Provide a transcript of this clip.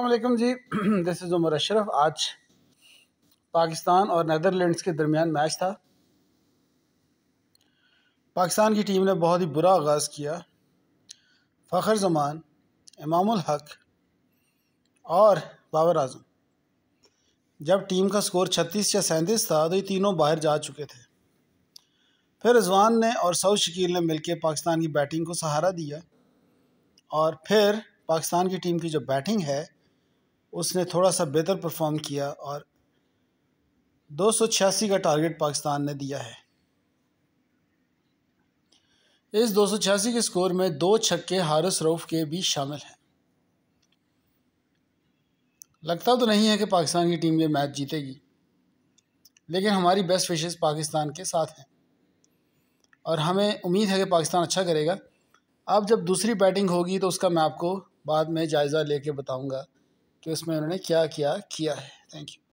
अल्लाम जी this is Umar Ashraf आज पाकिस्तान और नदरलैंड्स के दरमियान मैच था पाकिस्तान की टीम ने बहुत ही बुरा आगाज़ किया फ़खर जमान इमामुल हक और बाबर आजम जब टीम का स्कोर 36 या सैंतीस था तो ये तीनों बाहर जा चुके थे फिर रिजवान ने और सऊद शकील ने मिलकर पाकिस्तान की बैटिंग को सहारा दिया और फिर पाकिस्तान की टीम की जो बैटिंग है उसने थोड़ा सा बेहतर परफॉर्म किया और दो का टारगेट पाकिस्तान ने दिया है इस दो के स्कोर में दो छक्के हारिस रऊफ़ के भी शामिल हैं लगता तो नहीं है कि पाकिस्तान की टीम ये मैच जीतेगी लेकिन हमारी बेस्ट विशेष पाकिस्तान के साथ हैं और हमें उम्मीद है कि पाकिस्तान अच्छा करेगा अब जब दूसरी बैटिंग होगी तो उसका मैं आपको बाद में जायज़ा लेके बताऊंगा तो इसमें उन्होंने क्या क्या किया है थैंक यू